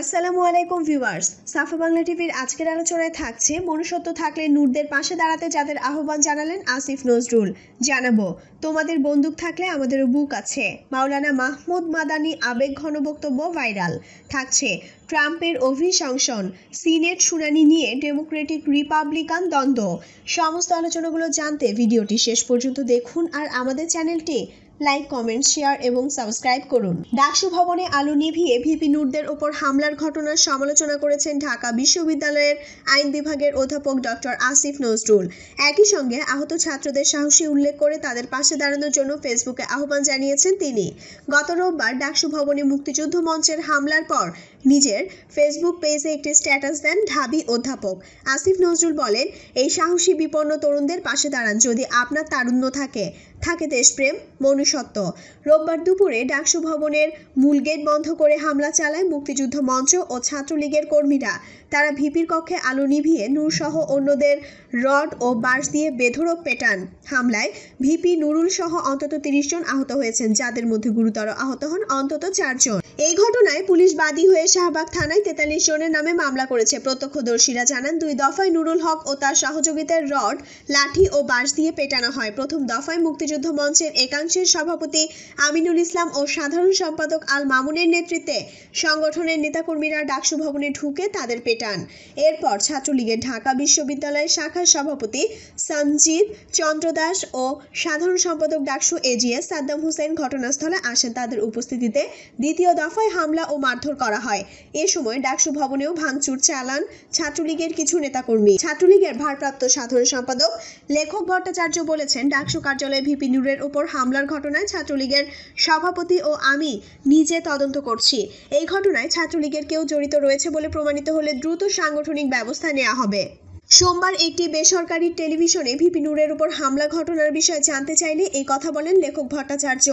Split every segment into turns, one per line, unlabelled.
আসসালামু আলাইকুম ভিউয়ার্স সাফা বাংলা টিভির আজকের আলোচনায় থাকছে মনুষ্যত্ব থাকলে নূরদের পাশে দাঁড়াতে যাদের আহ্বান জানালেন আসিফ নজরুল জানাবো তোমাদের বন্দুক থাকলে আমাদেরও বুক আছে মাওলানা মাহমুদ মাদানি আবেগ ঘন বক্তব্য ভাইরাল থাকছে ট্রাম্পের অভিশংসন সিনেট শুনানি নিয়ে ডেমোক্রেটিক রিপাবলিকান দ্বন্দ্ব সমস্ত আলোচনাগুলো জানতে ভিডিওটি শেষ পর্যন্ত দেখুন আর আমাদের চ্যানেলটি লাইক কমেন্ট শেয়ার এবং সাবস্ক্রাইব করুন ডাকসু ভবনে আলু নিভিয়ে ভিপি নূরদের ওপর হামলার ঘটনার সমালোচনা করেছেন ঢাকা বিশ্ববিদ্যালয়ের আইন বিভাগের অধ্যাপক ডক্টর আসিফ নজরুল একই সঙ্গে আহত ছাত্রদের সাহসী উল্লেখ করে তাদের পাশে দাঁড়ানোর জন্য ফেসবুকে আহ্বান জানিয়েছেন তিনি গত রোববার ডাকসু ভবনে মুক্তিযুদ্ধ মঞ্চের হামলার পর নিজের ফেসবুক পেজে একটি স্ট্যাটাস দেন ঢাবি অধ্যাপক আসিফ নজরুল বলেন এই সাহসী বিপন্ন তরুণদের পাশে দাঁড়ান যদি আপনার তারুণ্য থাকে থাকে দেশপ্রেম মনুষ্যত্ব রোববার দুপুরে ডাকসু ভবনের মূল গেট বন্ধ করে হামলা চালায় মুক্তিযুদ্ধ মঞ্চ ও ছাত্রলীগের কর্মীরা তারা ভিপির কক্ষে আলো নিভিয়ে নূরসহ অন্যদের রড ও বাঁশ দিয়ে বেধরক পেটান হামলায় ভিপি নুরুল সহ অন্তত তিরিশ জন আহত হয়েছেন যাদের মধ্যে গুরুতর আহত হন অন্তত চারজন এই ঘটনায় পুলিশ বাদী হয়ে শাহবাগ থানায় তেতাল্লিশ জনের নামে মামলা করেছে প্রত্যক্ষদর্শীরা জানান দুই দফায় নুরুল হক ও তার সহযোগিতার রড লাঠি ও বাঁশ দিয়ে পেটানো হয় প্রথম দফায় মুক্তিযুদ্ধ মঞ্চের একাংশের সভাপতি আমিনুল ইসলাম ও সাধারণ সম্পাদক আল মামুনের নেতৃত্বে সংগঠনের নেতাকর্মীরা ডাকসু ভবনে ঢুকে তাদের পেটান টান এরপর ছাত্রলীগের ঢাকা বিশ্ববিদ্যালয়ের শাখার সভাপতি সঞ্জিত চন্দ্র দাস ও সাধারণ সম্পাদক ডাকসু এজিএ সাদ্দাম হুসেন ঘটনাস্থলে আসেন তাদের উপস্থিতিতে দ্বিতীয় দফায় হামলা ও মারধর করা হয় এ সময় ডাকসু ভবনেও ভাঙচুর চালান ছাত্রলীগের কিছু নেতাকর্মী ছাত্রলীগের ভারপ্রাপ্ত সাধারণ সম্পাদক লেখক ভট্টাচার্য বলেছেন ডাকসু কার্যালয়ে ভিপি নুরের উপর হামলার ঘটনায় ছাত্রলীগের সভাপতি ও আমি নিজে তদন্ত করছি এই ঘটনায় ছাত্রলীগের কেউ জড়িত রয়েছে বলে প্রমাণিত হলে দ্রুত দ্রুত সাংগঠনিক ব্যবস্থা নেওয়া হবে সোমবার একটি বেসরকারি টেলিভিশনে ভিপি নূরের উপর হামলা ঘটনার বিষয়ে জানতে চাইলে এই কথা বলেন লেখক ভট্টাচার্য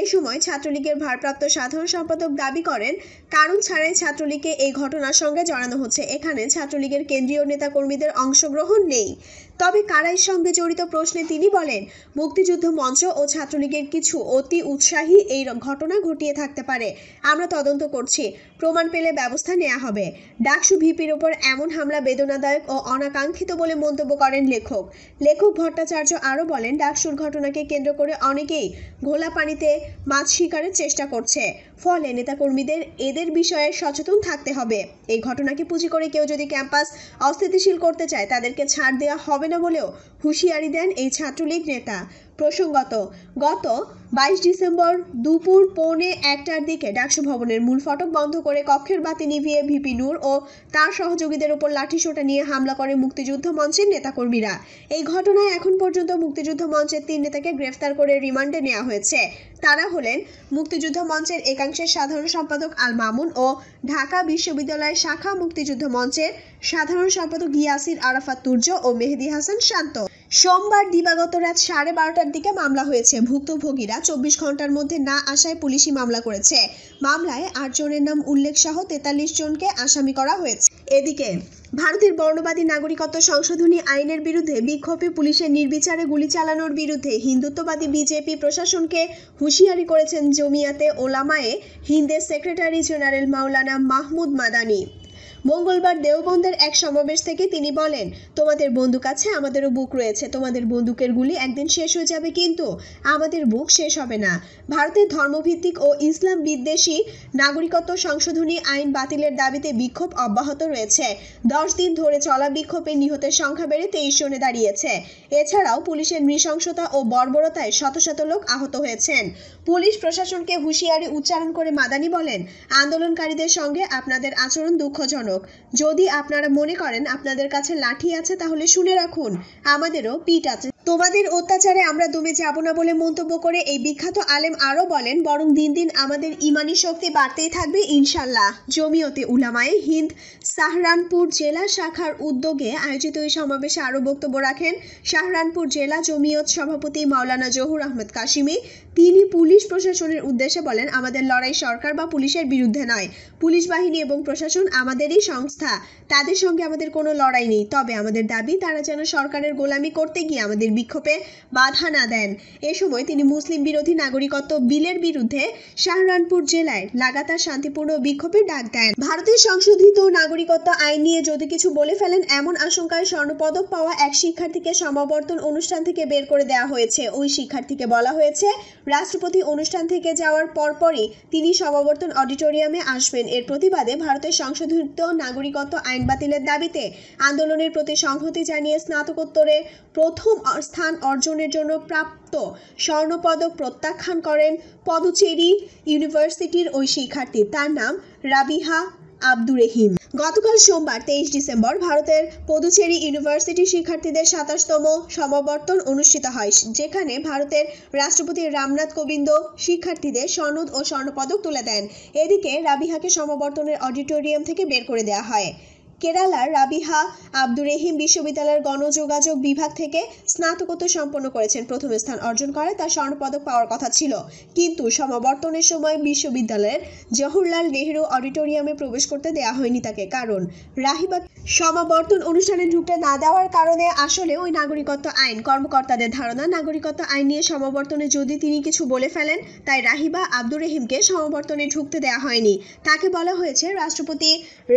এ সময় ছাত্রলীগের ভারপ্রাপ্ত সাধারণ সম্পাদক দাবি করেন কারণ ছাড়াই ছাত্রলীগকে এই ঘটনার সঙ্গে জড়ানো হচ্ছে এখানে ছাত্রলীগের কেন্দ্রীয় নেতাকর্মীদের অংশগ্রহণ নেই তবে কারাই সঙ্গে জড়িত প্রশ্নে তিনি বলেন মুক্তিযুদ্ধ মঞ্চ ও ছাত্রলীগের কিছু অতি উৎসাহী এই ঘটনা ঘটিয়ে থাকতে পারে আমরা তদন্ত করছি প্রমাণ পেলে ব্যবস্থা নেওয়া হবে ডাকসু ভিপির ওপর এমন হামলা বেদনাদায়ক ও অনাকাঙ্ক্ষিত বলে মন্তব্য করেন লেখক লেখক ভট্টাচার্য আরও বলেন ডাকসুর ঘটনাকে কেন্দ্র করে অনেকেই ঘোলা পানিতে মাছ শিকারের চেষ্টা করছে ফলে নেতাকর্মীদের এদের বিষয়ে সচেতন থাকতে হবে এই ঘটনাকে পুঁজি করে কেউ যদি ক্যাম্পাস অস্থিতিশীল করতে চায় তাদেরকে ছাড় দেওয়া হবে না না বলেও হুঁশিয়ারি দেন এই ছাত্রলীগ নেতা প্রসঙ্গত গত বাইশ ডিসেম্বর দুপুর পৌনে একটার দিকে ডাকসু ভবনের মূল ফটক বন্ধ করে কক্ষের বাতি নিভিয়ে ভিপি নূর ও তার সহযোগীদের উপর লাঠি লাঠিসোঁটা নিয়ে হামলা করে মুক্তিযুদ্ধ মঞ্চের নেতাকর্মীরা এই ঘটনায় এখন পর্যন্ত মুক্তিযুদ্ধ মঞ্চের তিন নেতাকে গ্রেফতার করে রিমান্ডে নেওয়া হয়েছে তারা হলেন মুক্তিযুদ্ধ মঞ্চের একাংশের সাধারণ সম্পাদক আল মামুন ও ঢাকা বিশ্ববিদ্যালয়ের শাখা মুক্তিযুদ্ধ মঞ্চের সাধারণ সম্পাদক ইয়াসির আরাফাত তুর্য ও মেহেদি হাসান শান্ত সোমবার দিবাগত রাত সাড়ে বারোটার দিকে মামলা হয়েছে ভুক্তভোগীরা চব্বিশ ঘন্টার মধ্যে না আসায় পুলিশি মামলা করেছে মামলায় আটজনের নাম উল্লেখ সহ তেতাল্লিশ জনকে আসামি করা হয়েছে এদিকে ভারতের বর্ণবাদী নাগরিকত্ব সংশোধনী আইনের বিরুদ্ধে বিক্ষোভে পুলিশের নির্বিচারে গুলি চালানোর বিরুদ্ধে হিন্দুত্ববাদী বিজেপি প্রশাসনকে হুঁশিয়ারি করেছেন জমিয়াতে ওলামায়ে হিন্দের সেক্রেটারি জেনারেল মাওলানা মাহমুদ মাদানি মঙ্গলবার দেওবন্দের এক সমাবেশ থেকে তিনি বলেন তোমাদের বন্দুক আছে আমাদেরও বুক রয়েছে তোমাদের বন্দুকের গুলি একদিন শেষ হয়ে যাবে কিন্তু আমাদের বুক শেষ হবে না ভারতের ধর্মভিত্তিক ও ইসলাম বিদ্বেষী নাগরিকত্ব সংশোধনী আইন বাতিলের দাবিতে বিক্ষোভ অব্যাহত রয়েছে দশ দিন ধরে চলা বিক্ষোভে নিহতের সংখ্যা বেড়ে তেইশ জনে দাঁড়িয়েছে এছাড়াও পুলিশের নৃশংসতা ও বর্বরতায় শত শত লোক আহত হয়েছেন পুলিশ প্রশাসনকে হুঁশিয়ারি উচ্চারণ করে মাদানি বলেন আন্দোলনকারীদের সঙ্গে আপনাদের আচরণ দুঃখজনক বিস্ফোরক যদি আপনারা মনে করেন আপনাদের কাছে লাঠি আছে তাহলে শুনে রাখুন আমাদেরও পিঠ আছে তোমাদের অত্যাচারে আমরা দমে যাব না বলে মন্তব্য করে এই বিখ্যাত আলেম আরও বলেন বরং দিন দিন আমাদের ইমানি শক্তি বাড়তেই থাকবে ইনশাল্লাহ জমিয়তে উলামায়ে হিন্দ সাহরানপুর জেলা শাখার উদ্যোগে আয়োজিত এই সমাবেশে আরও বক্তব্য রাখেন শাহরানপুর জেলা জমিয়ত সভাপতি মাওলানা জহুর আহমদ কাশিমি তিনি পুলিশ প্রশাসনের উদ্দেশ্যে বলেন আমাদের লড়াই সরকার বা পুলিশের বিরুদ্ধে নয় পুলিশ বাহিনী এবং প্রশাসন আমাদেরই সংস্থা তাদের সঙ্গে আমাদের কোনো লড়াই নেই তবে আমাদের দাবি তারা যেন সরকারের গোলামি করতে গিয়ে আমাদের বিক্ষোভে বাধা না দেন এ সময় তিনি মুসলিম বিরোধী নাগরিকত্ব বিলের বিরুদ্ধে শাহরানপুর জেলায় লাগাতার শান্তিপূর্ণ বিক্ষোভের ডাক দেন ভারতের সংশোধিত নাগরিকত্ব আইন নিয়ে যদি কিছু বলে ফেলেন এমন আশঙ্কায় স্বর্ণপদক পাওয়া এক শিক্ষার্থীকে সমাবর্তন অনুষ্ঠান থেকে বের করে দেওয়া হয়েছে ওই শিক্ষার্থীকে বলা হয়েছে রাষ্ট্রপতি অনুষ্ঠান থেকে যাওয়ার পরপরই তিনি সমাবর্তন অডিটোরিয়ামে আসবেন এর প্রতিবাদে ভারতের সংশোধিত নাগরিকত্ব আইন বাতিলের দাবিতে আন্দোলনের প্রতি সংহতি জানিয়ে স্নাতকোত্তরে প্রথম স্থান অর্জনের জন্য প্রাপ্ত স্বর্ণপদক প্রত্যাখ্যান করেন পদুচেরি ইউনিভার্সিটির ওই শিক্ষার্থী তার নাম রাবিহা আব্দুর রহিম গতকাল সোমবার তেইশ ডিসেম্বর ভারতের পদুচেরি ইউনিভার্সিটি শিক্ষার্থীদের সাতাশতম সমাবর্তন অনুষ্ঠিত হয় যেখানে ভারতের রাষ্ট্রপতি রামনাথ কোবিন্দ শিক্ষার্থীদের সনদ ও স্বর্ণপদক তুলে দেন এদিকে রাবিহাকে সমাবর্তনের অডিটোরিয়াম থেকে বের করে দেওয়া হয় কেরালার রাবিহা আব্দুর রহিম বিশ্ববিদ্যালয়ের গণযোগাযোগ বিভাগ থেকে স্নাতকোত্তর সম্পন্ন করেছেন প্রথম স্থান অর্জন করে তার স্বর্ণপদক পাওয়ার কথা ছিল কিন্তু সমাবর্তনের সময় বিশ্ববিদ্যালয়ের জওহরলাল নেহরু অডিটোরিয়ামে প্রবেশ করতে দেয়া হয়নি তাকে কারণ রাহিবা সমাবর্তন অনুষ্ঠানে ঢুকতে না দেওয়ার কারণে আসলে ওই নাগরিকত্ব আইন কর্মকর্তাদের ধারণা নাগরিকত্ব আইন নিয়ে সমাবর্তনে যদি তিনি কিছু বলে ফেলেন তাই রাহিবা আব্দুর রহিমকে সমাবর্তনে ঢুকতে দেয়া হয়নি তাকে বলা হয়েছে রাষ্ট্রপতি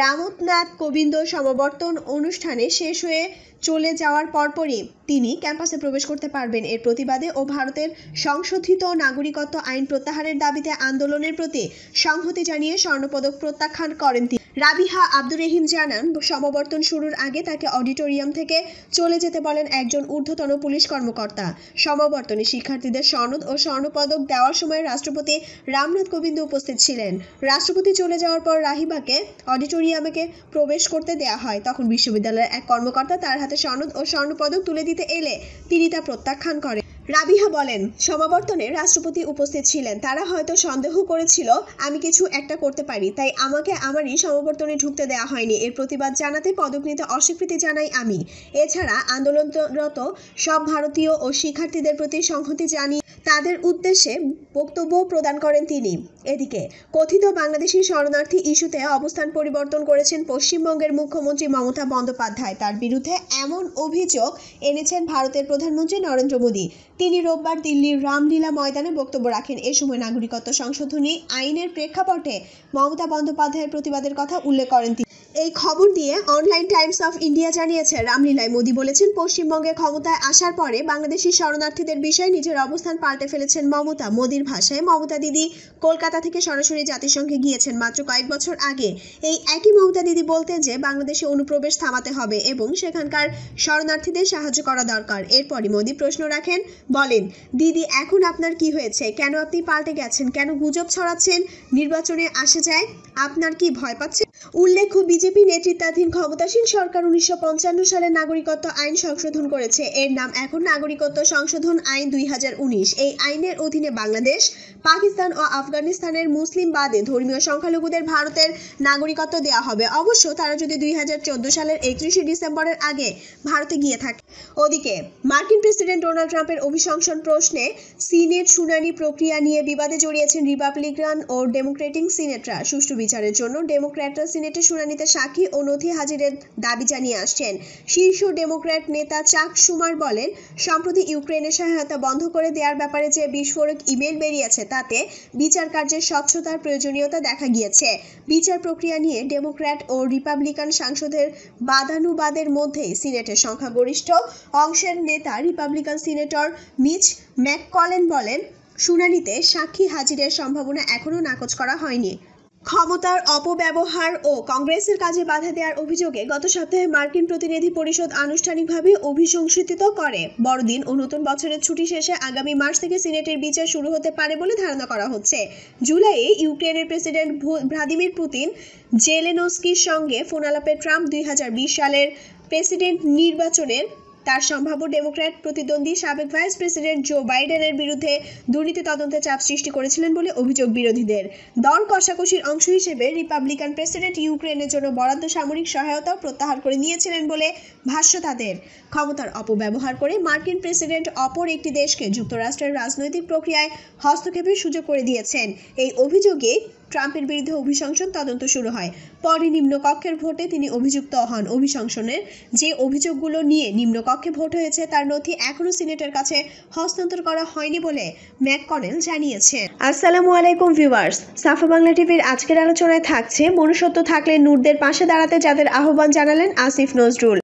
রামতনাথ কোবিন্দ বৃন্দ সমাবর্তন অনুষ্ঠানে শেষ হয়ে চলে যাওয়ার পরপরই তিনি ক্যাম্পাসে প্রবেশ করতে পারবেন এর প্রতিবাদে ও ভারতের সংশোধিত নাগরিকত্ব আইন প্রত্যাহারের দাবিতে আন্দোলনের প্রতি সংহতি জানিয়ে স্বর্ণপদক প্রত্যাখ্যান করেন তিনি রাবিহা আব্দুর রহিম জানান সমাবর্তন শুরুর আগে তাকে অডিটোরিয়াম থেকে চলে যেতে বলেন একজন ঊর্ধ্বতন পুলিশ কর্মকর্তা সমাবর্তনে শিক্ষার্থীদের সনদ ও স্বর্ণপদক দেওয়ার সময় রাষ্ট্রপতি রামনাথ কোবিন্দ উপস্থিত ছিলেন রাষ্ট্রপতি চলে যাওয়ার পর রাহিবাকে অডিটোরিয়ামকে প্রবেশ করতে দেয়া হয় তখন বিশ্ববিদ্যালয়ের এক কর্মকর্তা তার হাতে সনদ ও স্বর্ণপদক তুলে দিতে এলে তিনি তা প্রত্যাখ্যান করেন রাবিহা বলেন সমাবর্তনে রাষ্ট্রপতি উপস্থিত ছিলেন তারা হয়তো সন্দেহ করেছিল আমি কিছু একটা করতে পারি তাই আমাকে আমারই সমাবর্তনে ঢুকতে দেওয়া হয়নি এর প্রতিবাদ জানাতে পদক নিতে অস্বীকৃতি জানাই আমি এছাড়া আন্দোলনরত সব ভারতীয় ও শিক্ষার্থীদের প্রতি সংহতি জানি তাদের উদ্দেশ্যে বক্তব্য প্রদান করেন তিনি এদিকে কথিত বাংলাদেশি শরণার্থী ইস্যুতে অবস্থান পরিবর্তন করেছেন পশ্চিমবঙ্গের মুখ্যমন্ত্রী মমতা বন্দ্যোপাধ্যায় তার বিরুদ্ধে এমন অভিযোগ এনেছেন ভারতের প্রধানমন্ত্রী নরেন্দ্র মোদী তিনি রোববার দিল্লির রামলীলা ময়দানে বক্তব্য রাখেন এ সময় নাগরিকত্ব সংশোধনী আইনের প্রেক্ষাপটে মমতা বন্দ্যোপাধ্যায়ের প্রতিবাদের কথা উল্লেখ করেন তিনি এই খবর দিয়ে অনলাইন টাইমস অফ ইন্ডিয়া জানিয়েছে রামলীলায় মোদী বলেছেন পশ্চিমবঙ্গে ক্ষমতায় আসার পরে বাংলাদেশি শরণার্থীদের বিষয়ে নিজের অবস্থান পাল্টে ফেলেছেন মমতা মোদীর ভাষায় মমতা দিদি কলকাতা থেকে সরাসরি জাতিসংঘে গিয়েছেন মাত্র কয়েক বছর আগে এই একই মমতা দিদি বলতেন যে বাংলাদেশে অনুপ্রবেশ থামাতে হবে এবং সেখানকার শরণার্থীদের সাহায্য করা দরকার এরপরই মোদী প্রশ্ন রাখেন বলেন দিদি এখন আপনার কি হয়েছে কেন আপনি পাল্টে গেছেন কেন গুজব ছড়াচ্ছেন নির্বাচনে আসে যায় আপনার কি ভয় পাচ্ছে উল্লেখ্য বিজেপি নেতৃত্বাধীন ক্ষমতাসীন সরকার উনিশশো সালে নাগরিকত্ব আইন সংশোধন করেছে এর নাম এখন নাগরিকত্ব সংশোধন আইন দুই এই আইনের অধীনে বাংলাদেশ পাকিস্তান ও আফগানিস্তানের মুসলিম বাদে ধর্মীয় সংখ্যালঘুদের ভারতের নাগরিকত্ব দেওয়া হবে অবশ্য তারা যদি দুই সালের একত্রিশে ডিসেম্বরের আগে ভারতে গিয়ে থাকে ওদিকে মার্কিন প্রেসিডেন্ট ডোনাল্ড ট্রাম্পের অভিশংসন প্রশ্নে সিনেট শুনানি প্রক্রিয়া নিয়ে বিবাদে জড়িয়েছেন রিপাবলিকান ও ডেমোক্রেটিক সিনেটরা সুষ্ঠু বিচারের জন্য ডেমোক্র্যাটরা সিনেটের শুনানিতে সাক্ষী ও নথি হাজিরের দাবি জানিয়ে আসছেন শীর্ষ ডেমোক্র্যাট নেতা চাক সুমার বলেন সম্প্রতি ইউক্রেনের সহায়তা বন্ধ করে দেওয়ার ব্যাপারে যে বিস্ফোরক ইমেল বেরিয়েছে তাতে বিচার কার্যের স্বচ্ছতার প্রয়োজনীয়তা দেখা গিয়েছে বিচার প্রক্রিয়া নিয়ে ডেমোক্র্যাট ও রিপাবলিকান সাংসদের বাদানুবাদের মধ্যে সিনেটের সংখ্যাগরিষ্ঠ অংশের নেতা রিপাবলিকান সিনেটর মিচ ম্যাককলেন বলেন শুনানিতে সাক্ষী হাজিরের সম্ভাবনা এখনও নাকচ করা হয়নি ক্ষমতার অপব্যবহার ও কংগ্রেসের কাজে বাধা দেওয়ার অভিযোগে গত সপ্তাহে মার্কিন প্রতিনিধি পরিষদ আনুষ্ঠানিকভাবে অভিশংসিত করে বড়দিন ও নতুন বছরের ছুটি শেষে আগামী মার্চ থেকে সিনেটের বিচার শুরু হতে পারে বলে ধারণা করা হচ্ছে জুলাইয়ে ইউক্রেনের প্রেসিডেন্ট ভ্লাদিমির পুতিন জেলেনস্কির সঙ্গে ফোনালাপে ট্রাম্প দুই সালের প্রেসিডেন্ট নির্বাচনের তার সম্ভাব্য ডেমোক্র্যাট প্রতিদ্বন্দ্বী সাবেক ভাইস প্রেসিডেন্ট জো বাইডেনের বিরুদ্ধে দুর্নীতি তদন্তে চাপ সৃষ্টি করেছিলেন বলে অভিযোগ বিরোধীদের দল কষাকষির অংশ হিসেবে রিপাবলিকান প্রেসিডেন্ট ইউক্রেনের জন্য বরাদ্দ সামরিক সহায়তাও প্রত্যাহার করে নিয়েছিলেন বলে ভাষ্য তাদের ক্ষমতার অপব্যবহার করে মার্কিন প্রেসিডেন্ট অপর একটি দেশকে যুক্তরাষ্ট্রের রাজনৈতিক প্রক্রিয়ায় হস্তক্ষেপের সুযোগ করে দিয়েছেন এই অভিযোগে ট্রাম্পের বিরুদ্ধে অভিশংসন তদন্ত শুরু হয় পরে নিম্নকক্ষের ভোটে তিনি অভিযুক্ত হন অভিশংসনের যে অভিযোগগুলো নিয়ে নিম্নকক্ষে ভোট হয়েছে তার নথি এখনও সিনেটের কাছে হস্তান্তর করা হয়নি বলে ম্যাককনেল জানিয়েছেন আসসালামু আলাইকুম ভিউয়ার্স সাফা বাংলা টিভির আজকের আলোচনায় থাকছে মনুষ্যত্ব থাকলে নূরদের পাশে দাঁড়াতে যাদের আহ্বান জানালেন আসিফ নজরুল